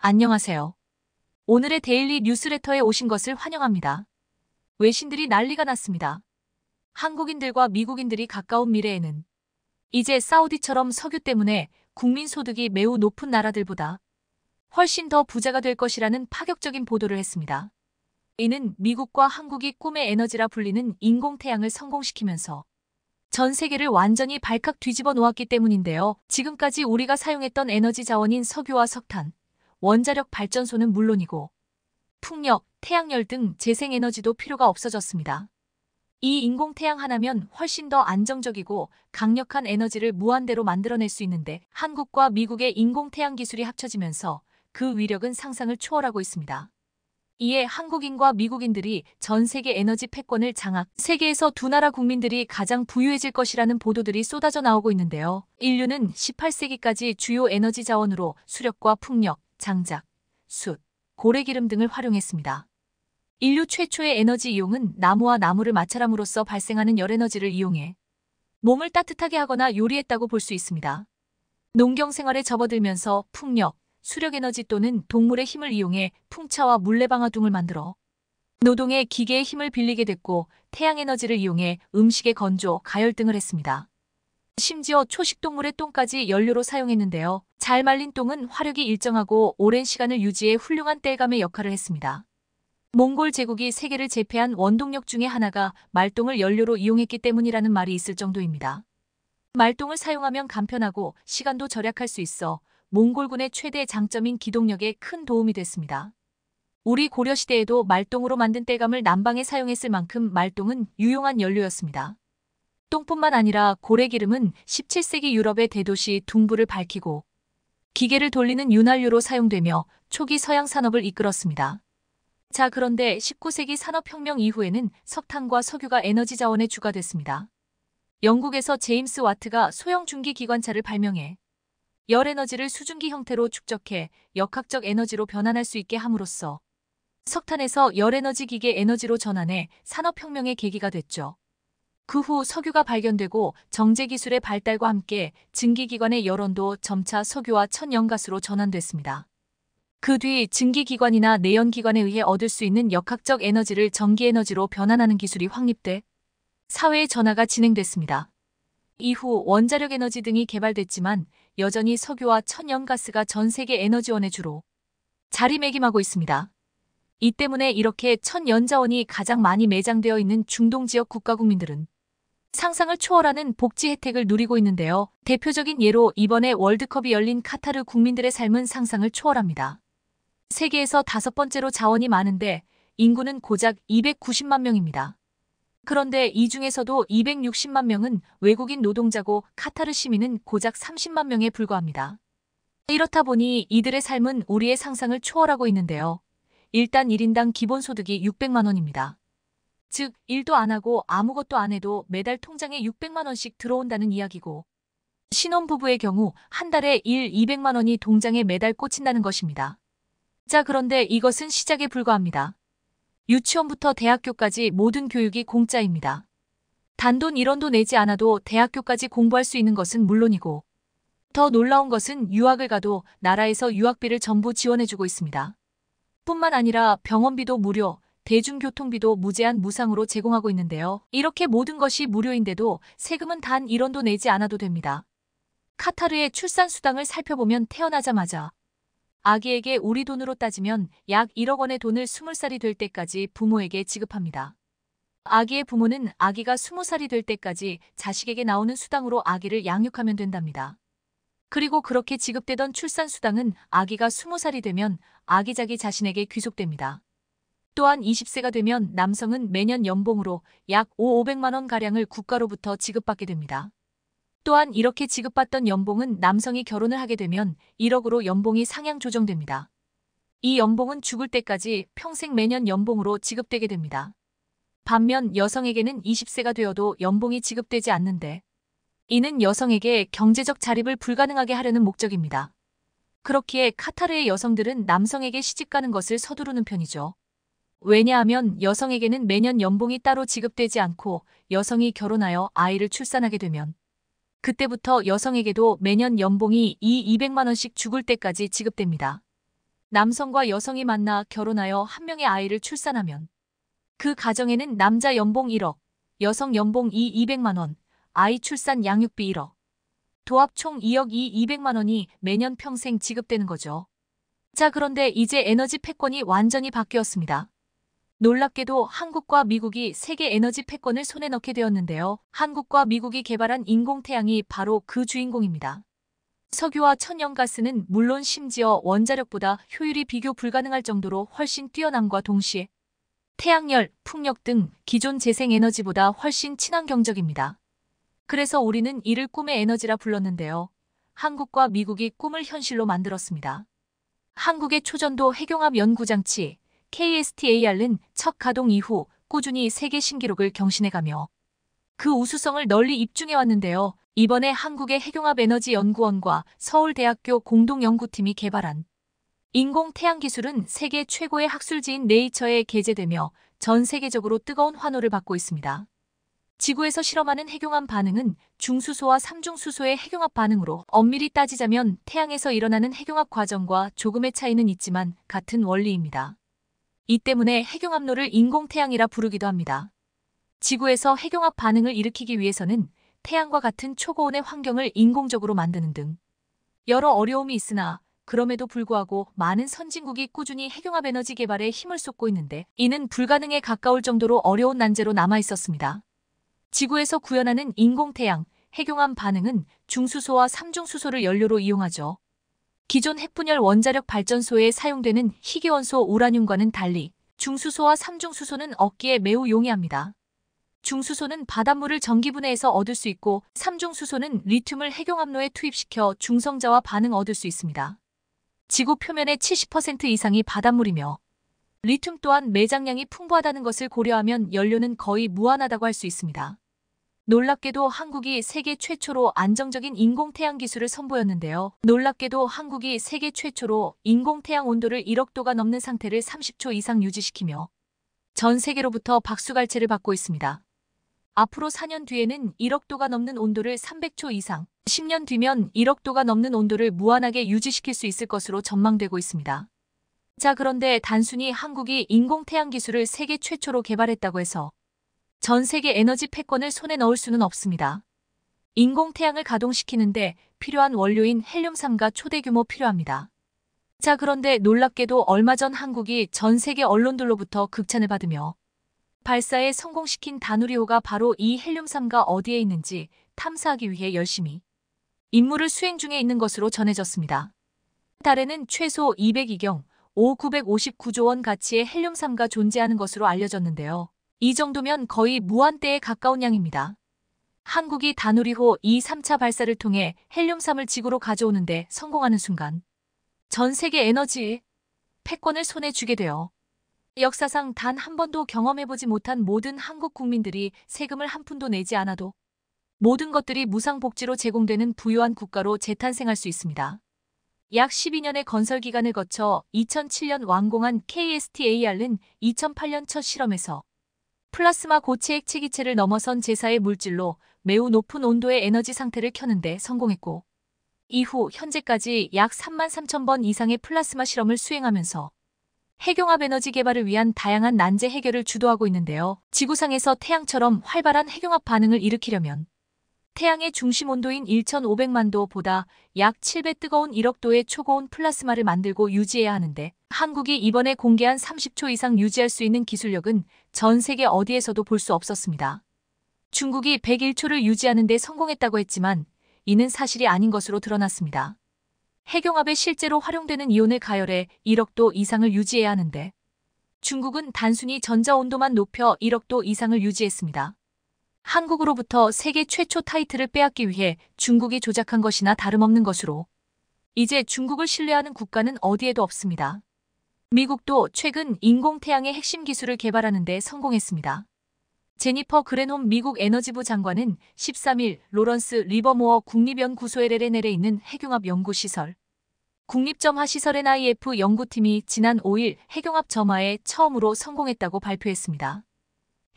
안녕하세요. 오늘의 데일리 뉴스레터에 오신 것을 환영합니다. 외신들이 난리가 났습니다. 한국인들과 미국인들이 가까운 미래에는 이제 사우디처럼 석유 때문에 국민 소득이 매우 높은 나라들보다 훨씬 더 부자가 될 것이라는 파격적인 보도를 했습니다. 이는 미국과 한국이 꿈의 에너지라 불리는 인공태양을 성공시키면서 전 세계를 완전히 발칵 뒤집어 놓았기 때문인데요. 지금까지 우리가 사용했던 에너지 자원인 석유와 석탄, 원자력 발전소는 물론이고 풍력, 태양열 등 재생에너지도 필요가 없어졌습니다. 이 인공태양 하나면 훨씬 더 안정적이고 강력한 에너지를 무한대로 만들어낼 수 있는데 한국과 미국의 인공태양 기술이 합쳐지면서 그 위력은 상상을 초월하고 있습니다. 이에 한국인과 미국인들이 전 세계 에너지 패권을 장악, 세계에서 두 나라 국민들이 가장 부유해질 것이라는 보도들이 쏟아져 나오고 있는데요. 인류는 18세기까지 주요 에너지 자원으로 수력과 풍력, 장작, 숯, 고래기름 등을 활용했습니다. 인류 최초의 에너지 이용은 나무와 나무를 마찰함으로써 발생하는 열에너지를 이용해 몸을 따뜻하게 하거나 요리했다고 볼 수 있습니다. 농경 생활에 접어들면서 풍력, 수력 에너지 또는 동물의 힘을 이용해 풍차와 물레방아 등을 만들어 노동의 기계의 힘을 빌리게 됐고 태양 에너지를 이용해 음식의 건조, 가열 등을 했습니다. 심지어 초식동물의 똥까지 연료로 사용했는데요. 잘 말린 똥은 화력이 일정하고 오랜 시간을 유지해 훌륭한 땔감의 역할을 했습니다. 몽골 제국이 세계를 제패한 원동력 중에 하나가 말똥을 연료로 이용했기 때문이라는 말이 있을 정도입니다. 말똥을 사용하면 간편하고 시간도 절약할 수 있어 몽골군의 최대 장점인 기동력에 큰 도움이 됐습니다. 우리 고려시대에도 말똥으로 만든 때감을 난방에 사용했을 만큼 말똥은 유용한 연료였습니다. 똥뿐만 아니라 고래기름은 17세기 유럽의 대도시 둥부를 밝히고 기계를 돌리는 윤활유로 사용되며 초기 서양 산업을 이끌었습니다. 자 그런데 19세기 산업혁명 이후에는 석탄과 석유가 에너지 자원에 추가됐습니다. 영국에서 제임스 와트가 소형 중기 기관차를 발명해 열 에너지를 수증기 형태로 축적해 역학적 에너지로 변환할 수 있게 함으로써 석탄에서 열 에너지 기계 에너지로 전환해 산업혁명의 계기가 됐죠. 그후 석유가 발견되고 정제기술의 발달과 함께 증기기관의 여론도 점차 석유와 천연가스로 전환됐습니다. 그 뒤 증기기관이나 내연기관에 의해 얻을 수 있는 역학적 에너지를 전기에너지로 변환하는 기술이 확립돼 사회의 전화가 진행됐습니다. 이후 원자력 에너지 등이 개발됐지만 여전히 석유와 천연가스가 전 세계 에너지원에 주로 자리매김하고 있습니다. 이 때문에 이렇게 천연자원이 가장 많이 매장되어 있는 중동 지역 국가 국민들은 상상을 초월하는 복지 혜택을 누리고 있는데요. 대표적인 예로 이번에 월드컵이 열린 카타르 국민들의 삶은 상상을 초월합니다. 세계에서 다섯 번째로 자원이 많은데 인구는 고작 290만 명입니다. 그런데 이 중에서도 260만 명은 외국인 노동자고 카타르 시민은 고작 30만 명에 불과합니다. 이렇다 보니 이들의 삶은 우리의 상상을 초월하고 있는데요. 일단 1인당 기본소득이 600만 원입니다. 즉 일도 안 하고 아무것도 안 해도 매달 통장에 600만 원씩 들어온다는 이야기고 신혼부부의 경우 한 달에 일 200만 원이 통장에 매달 꽂힌다는 것입니다. 자 그런데 이것은 시작에 불과합니다. 유치원부터 대학교까지 모든 교육이 공짜입니다. 단돈 1원도 내지 않아도 대학교까지 공부할 수 있는 것은 물론이고 더 놀라운 것은 유학을 가도 나라에서 유학비를 전부 지원해주고 있습니다. 뿐만 아니라 병원비도 무료, 대중교통비도 무제한 무상으로 제공하고 있는데요. 이렇게 모든 것이 무료인데도 세금은 단 1원도 내지 않아도 됩니다. 카타르의 출산수당을 살펴보면 태어나자마자 아기에게 우리 돈으로 따지면 약 1억 원의 돈을 20살이 될 때까지 부모에게 지급합니다. 아기의 부모는 아기가 20살이 될 때까지 자식에게 나오는 수당으로 아기를 양육하면 된답니다. 그리고 그렇게 지급되던 출산수당은 아기가 20살이 되면 아기자기 자신에게 귀속됩니다. 또한 20세가 되면 남성은 매년 연봉으로 약 5, 500만원 가량을 국가로부터 지급받게 됩니다. 또한 이렇게 지급받던 연봉은 남성이 결혼을 하게 되면 1억으로 연봉이 상향 조정됩니다. 이 연봉은 죽을 때까지 평생 매년 연봉으로 지급되게 됩니다. 반면 여성에게는 20세가 되어도 연봉이 지급되지 않는데 이는 여성에게 경제적 자립을 불가능하게 하려는 목적입니다. 그렇기에 카타르의 여성들은 남성에게 시집가는 것을 서두르는 편이죠. 왜냐하면 여성에게는 매년 연봉이 따로 지급되지 않고 여성이 결혼하여 아이를 출산하게 되면 그때부터 여성에게도 매년 연봉이 이 200만원씩 죽을 때까지 지급됩니다. 남성과 여성이 만나 결혼하여 한 명의 아이를 출산하면 그 가정에는 남자 연봉 1억, 여성 연봉 이 200만원, 아이 출산 양육비 1억, 도합 총 2억 이 200만원이 매년 평생 지급되는 거죠. 자 그런데 이제 에너지 패권이 완전히 바뀌었습니다. 놀랍게도 한국과 미국이 세계 에너지 패권을 손에 넣게 되었는데요. 한국과 미국이 개발한 인공태양이 바로 그 주인공입니다. 석유와 천연가스는 물론 심지어 원자력보다 효율이 비교 불가능할 정도로 훨씬 뛰어남과 동시에 태양열, 풍력 등 기존 재생에너지보다 훨씬 친환경적입니다. 그래서 우리는 이를 꿈의 에너지라 불렀는데요. 한국과 미국이 꿈을 현실로 만들었습니다. 한국의 초전도 핵융합 연구장치, KSTAR은 첫 가동 이후 꾸준히 세계 신기록을 경신해가며 그 우수성을 널리 입증해왔는데요. 이번에 한국의 핵융합 에너지 연구원과 서울대학교 공동연구팀이 개발한 인공 태양 기술은 세계 최고의 학술지인 네이처에 게재되며 전 세계적으로 뜨거운 환호를 받고 있습니다. 지구에서 실험하는 핵융합 반응은 중수소와 삼중수소의 핵융합 반응으로 엄밀히 따지자면 태양에서 일어나는 핵융합 과정과 조금의 차이는 있지만 같은 원리입니다. 이 때문에 핵융합로를 인공태양이라 부르기도 합니다. 지구에서 핵융합 반응을 일으키기 위해서는 태양과 같은 초고온의 환경을 인공적으로 만드는 등 여러 어려움이 있으나 그럼에도 불구하고 많은 선진국이 꾸준히 핵융합 에너지 개발에 힘을 쏟고 있는데 이는 불가능에 가까울 정도로 어려운 난제로 남아 있었습니다. 지구에서 구현하는 인공태양, 핵융합 반응은 중수소와 삼중수소를 연료로 이용하죠. 기존 핵분열 원자력 발전소에 사용되는 희귀원소 우라늄과는 달리 중수소와 삼중수소는 얻기에 매우 용이합니다. 중수소는 바닷물을 전기분해해서 얻을 수 있고 삼중수소는 리튬을 핵용합로에 투입시켜 중성자와 반응 얻을 수 있습니다. 지구 표면의 70% 이상이 바닷물이며 리튬 또한 매장량이 풍부하다는 것을 고려하면 연료는 거의 무한하다고 할 수 있습니다. 놀랍게도 한국이 세계 최초로 안정적인 인공태양 기술을 선보였는데요. 놀랍게도 한국이 세계 최초로 인공태양 온도를 1억도가 넘는 상태를 30초 이상 유지시키며 전 세계로부터 박수갈채를 받고 있습니다. 앞으로 4년 뒤에는 1억도가 넘는 온도를 300초 이상, 10년 뒤면 1억도가 넘는 온도를 무한하게 유지시킬 수 있을 것으로 전망되고 있습니다. 자 그런데 단순히 한국이 인공태양 기술을 세계 최초로 개발했다고 해서 전 세계 에너지 패권을 손에 넣을 수는 없습니다. 인공 태양을 가동시키는데 필요한 원료인 헬륨3가 초대 규모 필요합니다. 자 그런데 놀랍게도 얼마 전 한국이 전 세계 언론들로부터 극찬을 받으며 발사에 성공시킨 다누리호가 바로 이 헬륨3가 어디에 있는지 탐사하기 위해 열심히 임무를 수행 중에 있는 것으로 전해졌습니다. 달에는 최소 202경 5,959조 원 가치의 헬륨3가 존재하는 것으로 알려졌는데요. 이 정도면 거의 무한대에 가까운 양입니다. 한국이 다누리호 2, 3차 발사를 통해 헬륨3을 지구로 가져오는데 성공하는 순간 전 세계 에너지 패권을 손에 쥐게 되어 역사상 단 한 번도 경험해보지 못한 모든 한국 국민들이 세금을 한 푼도 내지 않아도 모든 것들이 무상복지로 제공되는 부유한 국가로 재탄생할 수 있습니다. 약 12년의 건설 기간을 거쳐 2007년 완공한 KSTAR은 2008년 첫 실험에서 플라스마 고체액 체기체를 넘어선 제사의 물질로 매우 높은 온도의 에너지 상태를 켜는데 성공했고 이후 현재까지 약 3만 3천 번 이상의 플라스마 실험을 수행하면서 핵융합 에너지 개발을 위한 다양한 난제 해결을 주도하고 있는데요. 지구상에서 태양처럼 활발한 핵융합 반응을 일으키려면 태양의 중심 온도인 1,500만 도보다 약 7배 뜨거운 1억 도의 초고온 플라스마를 만들고 유지해야 하는데 한국이 이번에 공개한 30초 이상 유지할 수 있는 기술력은 전 세계 어디에서도 볼 수 없었습니다. 중국이 101초를 유지하는 데 성공했다고 했지만 이는 사실이 아닌 것으로 드러났습니다. 핵융합에 실제로 활용되는 이온을 가열해 1억 도 이상을 유지해야 하는데 중국은 단순히 전자온도만 높여 1억 도 이상을 유지했습니다. 한국으로부터 세계 최초 타이틀을 빼앗기 위해 중국이 조작한 것이나 다름없는 것으로 이제 중국을 신뢰하는 국가는 어디에도 없습니다. 미국도 최근 인공태양의 핵심 기술을 개발하는 데 성공했습니다. 제니퍼 그레놈 미국 에너지부 장관은 13일 로런스 리버모어 국립연구소 LLNL에 있는 핵융합 연구시설 국립점화 시설 NIF 연구팀이 지난 5일 핵융합 점화에 처음으로 성공했다고 발표했습니다.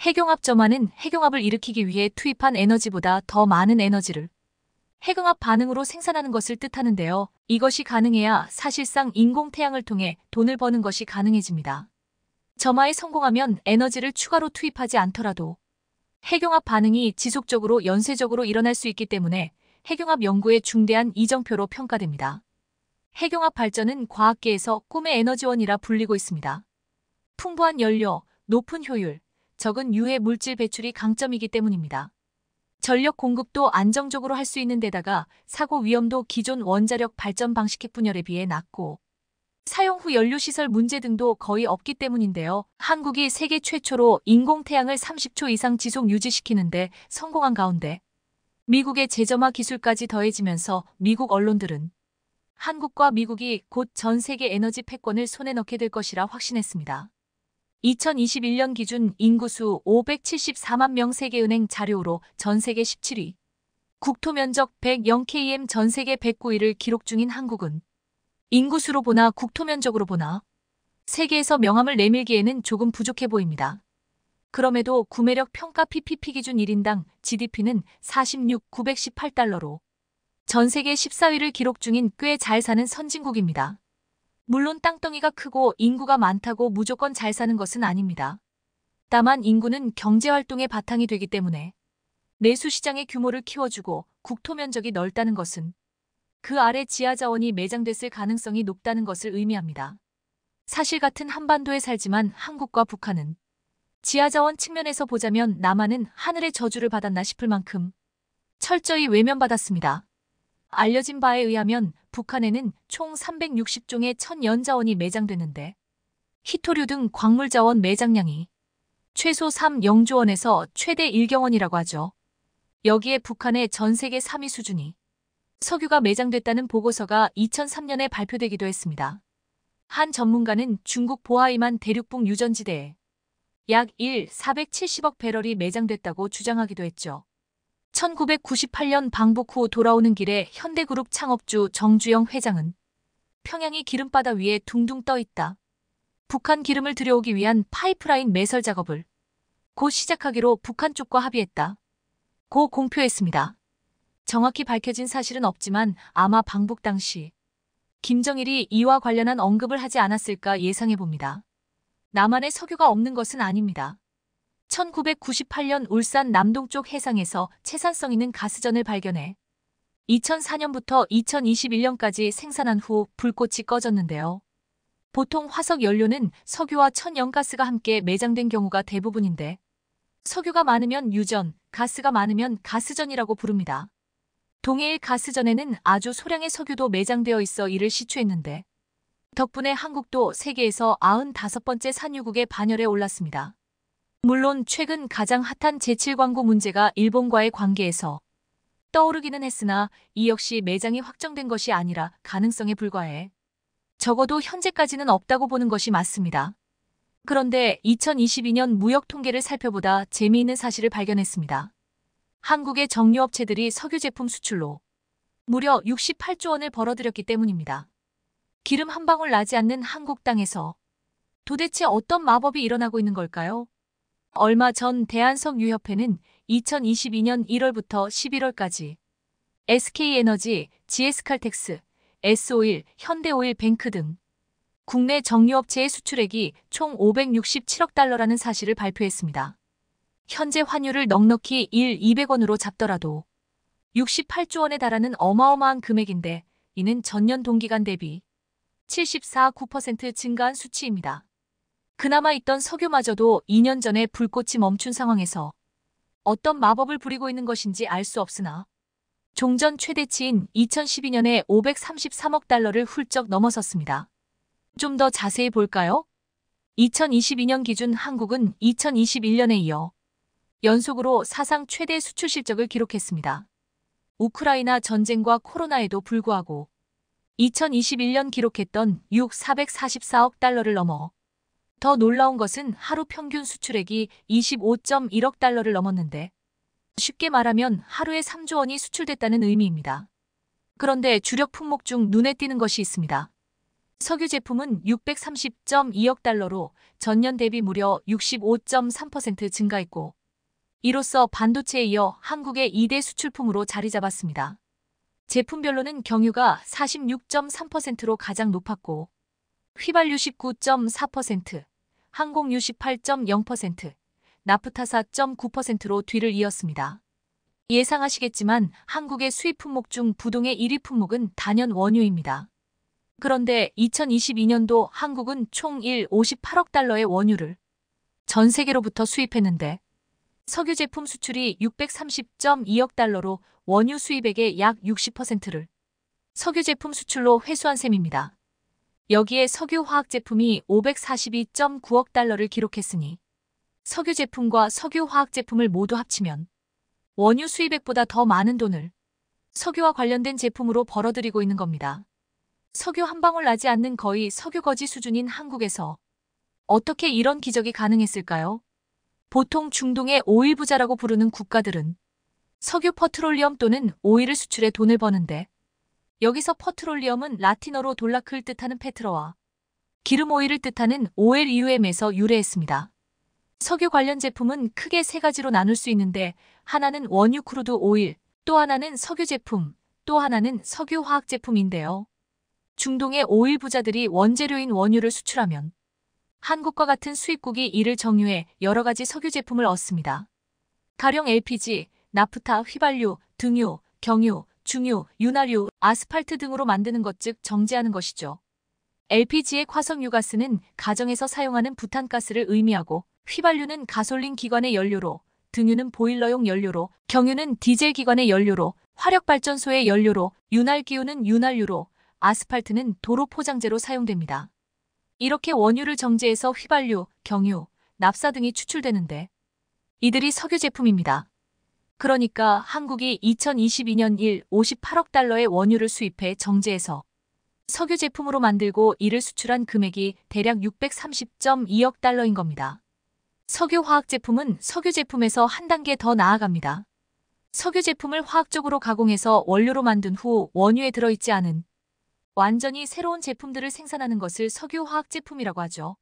핵융합 점화는 핵융합을 일으키기 위해 투입한 에너지보다 더 많은 에너지를 핵융합 반응으로 생산하는 것을 뜻하는데요. 이것이 가능해야 사실상 인공태양을 통해 돈을 버는 것이 가능해집니다. 점화에 성공하면 에너지를 추가로 투입하지 않더라도 핵융합 반응이 지속적으로 연쇄적으로 일어날 수 있기 때문에 핵융합 연구의 중대한 이정표로 평가됩니다. 핵융합 발전은 과학계에서 꿈의 에너지원이라 불리고 있습니다. 풍부한 연료, 높은 효율, 적은 유해 물질 배출이 강점이기 때문입니다. 전력 공급도 안정적으로 할 수 있는 데다가 사고 위험도 기존 원자력 발전 방식의 분열에 비해 낮고 사용 후 연료시설 문제 등도 거의 없기 때문인데요. 한국이 세계 최초로 인공태양을 30초 이상 지속 유지시키는데 성공한 가운데 미국의 제점화 기술까지 더해지면서 미국 언론들은 한국과 미국이 곧 전 세계 에너지 패권을 손에 넣게 될 것이라 확신했습니다. 2021년 기준 인구수 574만 명 세계은행 자료로 전 세계 17위, 국토 면적 100km 전 세계 109위를 기록 중인 한국은 인구수로 보나 국토 면적으로 보나 세계에서 명함을 내밀기에는 조금 부족해 보입니다. 그럼에도 구매력 평가 PPP 기준 1인당 GDP는 46,918달러로 전 세계 14위를 기록 중인 꽤 잘 사는 선진국입니다. 물론 땅덩이가 크고 인구가 많다고 무조건 잘 사는 것은 아닙니다. 다만 인구는 경제활동의 바탕이 되기 때문에 내수시장의 규모를 키워주고 국토 면적이 넓다는 것은 그 아래 지하자원이 매장됐을 가능성이 높다는 것을 의미합니다. 사실 같은 한반도에 살지만 한국과 북한은 지하자원 측면에서 보자면 남한은 하늘의 저주를 받았나 싶을 만큼 철저히 외면받았습니다. 알려진 바에 의하면 북한에는 총 360종의 천연자원이 매장되는데 히토류 등 광물자원 매장량이 최소 3영조 원에서 최대 1경 원이라고 하죠. 여기에 북한의 전 세계 3위 수준이 석유가 매장됐다는 보고서가 2003년에 발표되기도 했습니다. 한 전문가는 중국 보하이만 대륙북 유전지대에 약 1, 470억 배럴이 매장됐다고 주장하기도 했죠. 1998년 방북 후 돌아오는 길에 현대그룹 창업주 정주영 회장은 평양이 기름바다 위에 둥둥 떠 있다. 북한 기름을 들여오기 위한 파이프라인 매설 작업을 곧 시작하기로 북한 쪽과 합의했다. 고 공표했습니다. 정확히 밝혀진 사실은 없지만 아마 방북 당시 김정일이 이와 관련한 언급을 하지 않았을까 예상해봅니다. 나만의 석유가 없는 것은 아닙니다. 1998년 울산 남동쪽 해상에서 채산성 있는 가스전을 발견해 2004년부터 2021년까지 생산한 후 불꽃이 꺼졌는데요. 보통 화석 연료는 석유와 천연가스가 함께 매장된 경우가 대부분인데 석유가 많으면 유전, 가스가 많으면 가스전이라고 부릅니다. 동해일 가스전에는 아주 소량의 석유도 매장되어 있어 이를 시추했는데 덕분에 한국도 세계에서 95번째 산유국의 반열에 올랐습니다. 물론 최근 가장 핫한 제7광고 문제가 일본과의 관계에서 떠오르기는 했으나 이 역시 매장이 확정된 것이 아니라 가능성에 불과해 적어도 현재까지는 없다고 보는 것이 맞습니다. 그런데 2022년 무역 통계를 살펴보다 재미있는 사실을 발견했습니다. 한국의 정유업체들이 석유 제품 수출로 무려 68조 원을 벌어들였기 때문입니다. 기름 한 방울 나지 않는 한국 땅에서 도대체 어떤 마법이 일어나고 있는 걸까요? 얼마 전 대한석유협회는 2022년 1월부터 11월까지 SK에너지, GS칼텍스, S오일, 현대오일뱅크 등 국내 정유업체의 수출액이 총 567억 달러라는 사실을 발표했습니다. 현재 환율을 넉넉히 1 200원으로 잡더라도 68조 원에 달하는 어마어마한 금액인데 이는 전년 동기간 대비 74.9% 증가한 수치입니다. 그나마 있던 석유마저도 2년 전에 불꽃이 멈춘 상황에서 어떤 마법을 부리고 있는 것인지 알 수 없으나 종전 최대치인 2012년에 533억 달러를 훌쩍 넘어섰습니다. 좀 더 자세히 볼까요? 2022년 기준 한국은 2021년에 이어 연속으로 사상 최대 수출 실적을 기록했습니다. 우크라이나 전쟁과 코로나에도 불구하고 2021년 기록했던 6,444억 달러를 넘어 더 놀라운 것은 하루 평균 수출액이 25.1억 달러를 넘었는데 쉽게 말하면 하루에 3조 원이 수출됐다는 의미입니다. 그런데 주력 품목 중 눈에 띄는 것이 있습니다. 석유 제품은 630.2억 달러로 전년 대비 무려 65.3% 증가했고 이로써 반도체에 이어 한국의 2대 수출품으로 자리 잡았습니다. 제품별로는 경유가 46.3%로 가장 높았고 휘발유 19.4%, 항공 68.0%, 나프타 4.9%로 뒤를 이었습니다. 예상하시겠지만 한국의 수입 품목 중 부동의 1위 품목은 단연 원유입니다. 그런데 2022년도 한국은 총1 58억 달러의 원유를 전 세계로부터 수입했는데 석유 제품 수출이 630.2억 달러로 원유 수입액의 약 60%를 석유 제품 수출로 회수한 셈입니다. 여기에 석유 화학 제품이 542.9억 달러를 기록했으니 석유 제품과 석유 화학 제품을 모두 합치면 원유 수입액보다 더 많은 돈을 석유와 관련된 제품으로 벌어들이고 있는 겁니다. 석유 한 방울 나지 않는 거의 석유 거지 수준인 한국에서 어떻게 이런 기적이 가능했을까요? 보통 중동의 오일 부자라고 부르는 국가들은 석유 퍼트롤리엄 또는 오일을 수출해 돈을 버는데 여기서 퍼트롤리엄은 라틴어로 돌라크를 뜻하는 페트러와 기름 오일을 뜻하는 OLUM에서 유래했습니다. 석유 관련 제품은 크게 세 가지로 나눌 수 있는데 하나는 원유 크루드 오일, 또 하나는 석유 제품, 또 하나는 석유 화학 제품인데요. 중동의 오일 부자들이 원재료인 원유를 수출하면 한국과 같은 수입국이 이를 정유해 여러 가지 석유 제품을 얻습니다. 가령 LPG, 나프타, 휘발유, 등유, 경유, 중유, 윤활유, 아스팔트 등으로 만드는 것 즉 정제하는 것이죠. LPG의 화석유가스는 가정에서 사용하는 부탄가스를 의미하고 휘발유는 가솔린 기관의 연료로, 등유는 보일러용 연료로, 경유는 디젤 기관의 연료로, 화력발전소의 연료로, 윤활기유는 윤활유로, 아스팔트는 도로 포장재로 사용됩니다. 이렇게 원유를 정제해서 휘발유, 경유, 납사 등이 추출되는데 이들이 석유 제품입니다. 그러니까 한국이 2022년 1 58억 달러의 원유를 수입해 정제해서 석유 제품으로 만들고 이를 수출한 금액이 대략 630.2억 달러인 겁니다. 석유 화학 제품은 석유 제품에서 한 단계 더 나아갑니다. 석유 제품을 화학적으로 가공해서 원료로 만든 후 원유에 들어있지 않은 완전히 새로운 제품들을 생산하는 것을 석유 화학 제품이라고 하죠.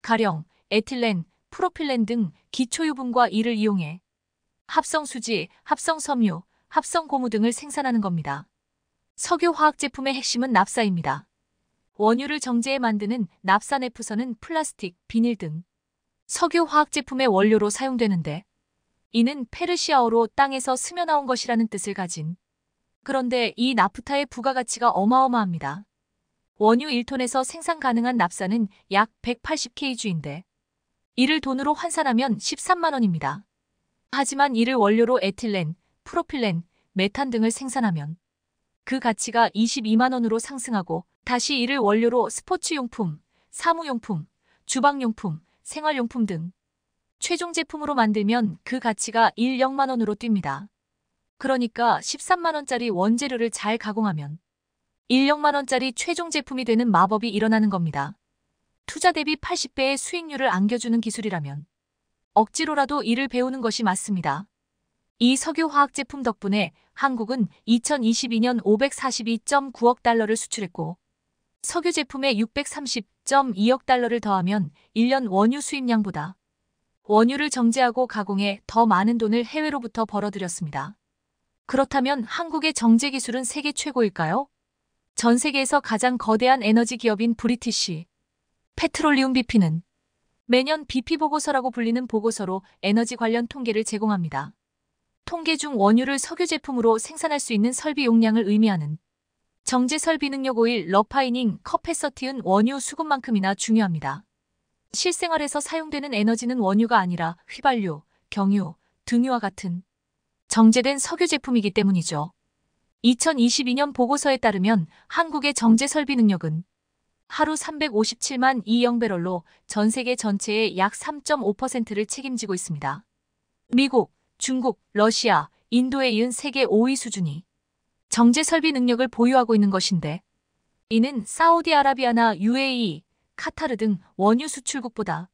가령 에틸렌, 프로필렌 등 기초유분과 이를 이용해 합성수지, 합성섬유, 합성고무 등을 생산하는 겁니다. 석유화학 제품의 핵심은 납사입니다. 원유를 정제해 만드는 납산에프선은 플라스틱, 비닐 등 석유화학 제품의 원료로 사용되는데 이는 페르시아어로 땅에서 스며나온 것이라는 뜻을 가진 그런데 이 나프타의 부가가치가 어마어마합니다. 원유 1톤에서 생산 가능한 납사는 약 180kg인데 이를 돈으로 환산하면 13만원입니다. 하지만 이를 원료로 에틸렌, 프로필렌, 메탄 등을 생산하면 그 가치가 22만 원으로 상승하고 다시 이를 원료로 스포츠용품, 사무용품, 주방용품, 생활용품 등 최종 제품으로 만들면 그 가치가 1, 0만 원으로 뜁니다. 그러니까 13만 원짜리 원재료를 잘 가공하면 1, 0만 원짜리 최종 제품이 되는 마법이 일어나는 겁니다. 투자 대비 80배의 수익률을 안겨주는 기술이라면 억지로라도 이를 배우는 것이 맞습니다. 이 석유화학 제품 덕분에 한국은 2022년 542.9억 달러를 수출했고 석유 제품에 630.2억 달러를 더하면 1년 원유 수입량보다 원유를 정제하고 가공해 더 많은 돈을 해외로부터 벌어들였습니다. 그렇다면 한국의 정제 기술은 세계 최고일까요? 전 세계에서 가장 거대한 에너지 기업인 브리티시 페트롤리움 BP는 매년 BP 보고서라고 불리는 보고서로 에너지 관련 통계를 제공합니다. 통계 중 원유를 석유 제품으로 생산할 수 있는 설비 용량을 의미하는 정제 설비 능력 오일 러파이닝 커패서티은 원유 수급만큼이나 중요합니다. 실생활에서 사용되는 에너지는 원유가 아니라 휘발유, 경유, 등유와 같은 정제된 석유 제품이기 때문이죠. 2022년 보고서에 따르면 한국의 정제 설비 능력은 하루 357만 2영배럴로 전 세계 전체의 약 3.5%를 책임지고 있습니다. 미국, 중국, 러시아, 인도에 이은 세계 5위 수준이 정제 설비 능력을 보유하고 있는 것인데 이는 사우디아라비아나 UAE, 카타르 등 원유 수출국보다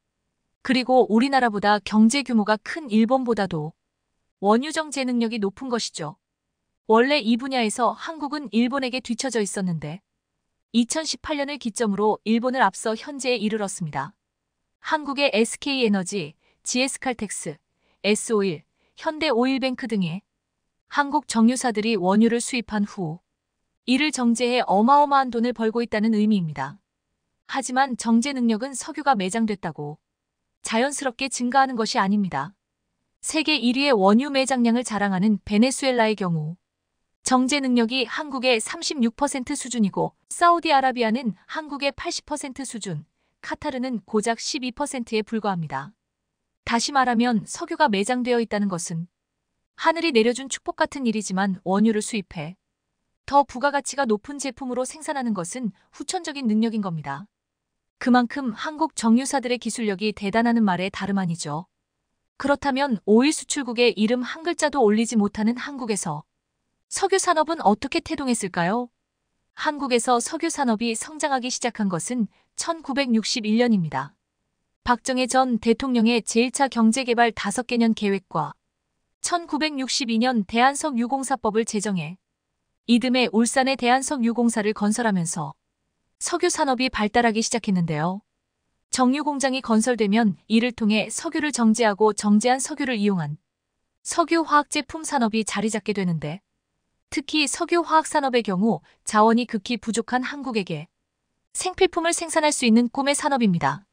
그리고 우리나라보다 경제 규모가 큰 일본보다도 원유 정제 능력이 높은 것이죠. 원래 이 분야에서 한국은 일본에게 뒤처져 있었는데 2018년을 기점으로 일본을 앞서 현재에 이르렀습니다. 한국의 SK에너지, GS칼텍스, S오일, 현대오일뱅크 등의 한국 정유사들이 원유를 수입한 후 이를 정제해 어마어마한 돈을 벌고 있다는 의미입니다. 하지만 정제 능력은 석유가 매장됐다고 자연스럽게 증가하는 것이 아닙니다. 세계 1위의 원유 매장량을 자랑하는 베네수엘라의 경우 정제 능력이 한국의 36% 수준이고 사우디아라비아는 한국의 80% 수준, 카타르는 고작 12%에 불과합니다. 다시 말하면 석유가 매장되어 있다는 것은 하늘이 내려준 축복 같은 일이지만 원유를 수입해 더 부가가치가 높은 제품으로 생산하는 것은 후천적인 능력인 겁니다. 그만큼 한국 정유사들의 기술력이 대단하는 말에 다름 아니죠. 그렇다면 오일 수출국의 이름 한 글자도 올리지 못하는 한국에서 석유 산업은 어떻게 태동했을까요? 한국에서 석유 산업이 성장하기 시작한 것은 1961년입니다. 박정희 전 대통령의 제1차 경제개발 5개년 계획과 1962년 대한석 유공사법을 제정해 이듬해 울산에 대한석 유공사를 건설하면서 석유 산업이 발달하기 시작했는데요. 정유공장이 건설되면 이를 통해 석유를 정제하고 정제한 석유를 이용한 석유화학제품 산업이 자리 잡게 되는데 특히 석유화학 산업의 경우 자원이 극히 부족한 한국에게 생필품을 생산할 수 있는 꿈의 산업입니다.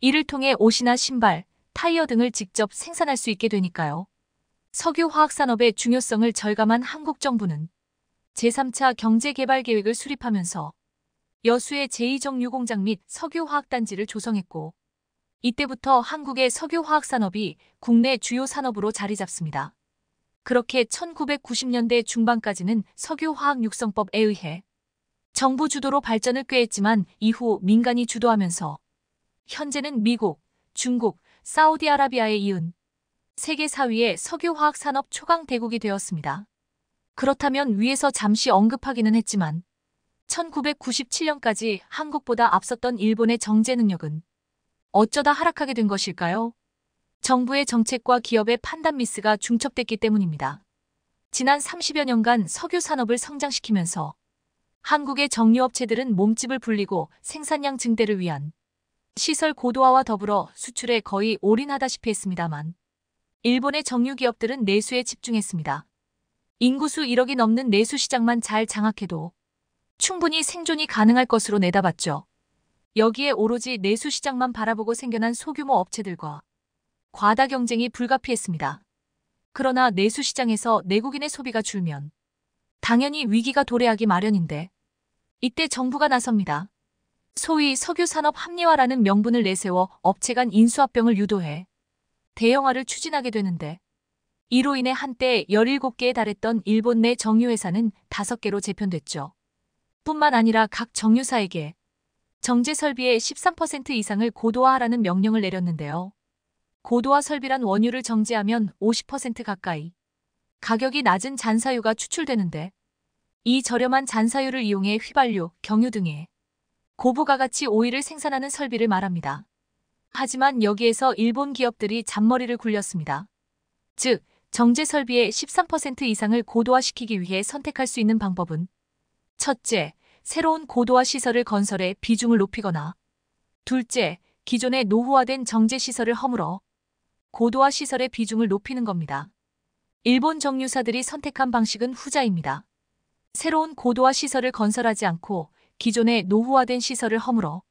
이를 통해 옷이나 신발, 타이어 등을 직접 생산할 수 있게 되니까요. 석유화학 산업의 중요성을 절감한 한국 정부는 제3차 경제개발 계획을 수립하면서 여수의 제2정유공장 및 석유화학단지를 조성했고 이때부터 한국의 석유화학 산업이 국내 주요 산업으로 자리 잡습니다. 그렇게 1990년대 중반까지는 석유화학 육성법에 의해 정부 주도로 발전을 꾀했지만 이후 민간이 주도하면서 현재는 미국, 중국, 사우디아라비아에 이은 세계 4위의 석유화학 산업 초강 대국이 되었습니다. 그렇다면 위에서 잠시 언급하기는 했지만 1997년까지 한국보다 앞섰던 일본의 정제 능력은 어쩌다 하락하게 된 것일까요? 정부의 정책과 기업의 판단 미스가 중첩됐기 때문입니다. 지난 30여 년간 석유 산업을 성장시키면서 한국의 정유업체들은 몸집을 불리고 생산량 증대를 위한 시설 고도화와 더불어 수출에 거의 올인하다시피 했습니다만 일본의 정유 기업들은 내수에 집중했습니다. 인구수 1억이 넘는 내수 시장만 잘 장악해도 충분히 생존이 가능할 것으로 내다봤죠. 여기에 오로지 내수 시장만 바라보고 생겨난 소규모 업체들과 과다 경쟁이 불가피했습니다. 그러나 내수시장에서 내국인의 소비가 줄면 당연히 위기가 도래하기 마련인데 이때 정부가 나섭니다. 소위 석유산업 합리화라는 명분을 내세워 업체 간 인수합병을 유도해 대형화를 추진하게 되는데 이로 인해 한때 17개에 달했던 일본 내 정유회사는 5개로 재편됐죠. 뿐만 아니라 각 정유사에게 정제 설비의 13% 이상을 고도화하라는 명령을 내렸는데요. 고도화 설비란 원유를 정지하면50% 가까이 가격이 낮은 잔사유가 추출되는데 이 저렴한 잔사유를 이용해 휘발유, 경유 등의 고부가 가치 오일을 생산하는 설비를 말합니다. 하지만 여기에서 일본 기업들이 잔머리를 굴렸습니다. 즉, 정제 설비의 13% 이상을 고도화시키기 위해 선택할 수 있는 방법은 첫째, 새로운 고도화 시설을 건설해 비중을 높이거나 둘째, 기존의 노후화된 정제 시설을 허물어 고도화 시설의 비중을 높이는 겁니다. 일본 정유사들이 선택한 방식은 후자입니다. 새로운 고도화 시설을 건설하지 않고 기존의 노후화된 시설을 허물어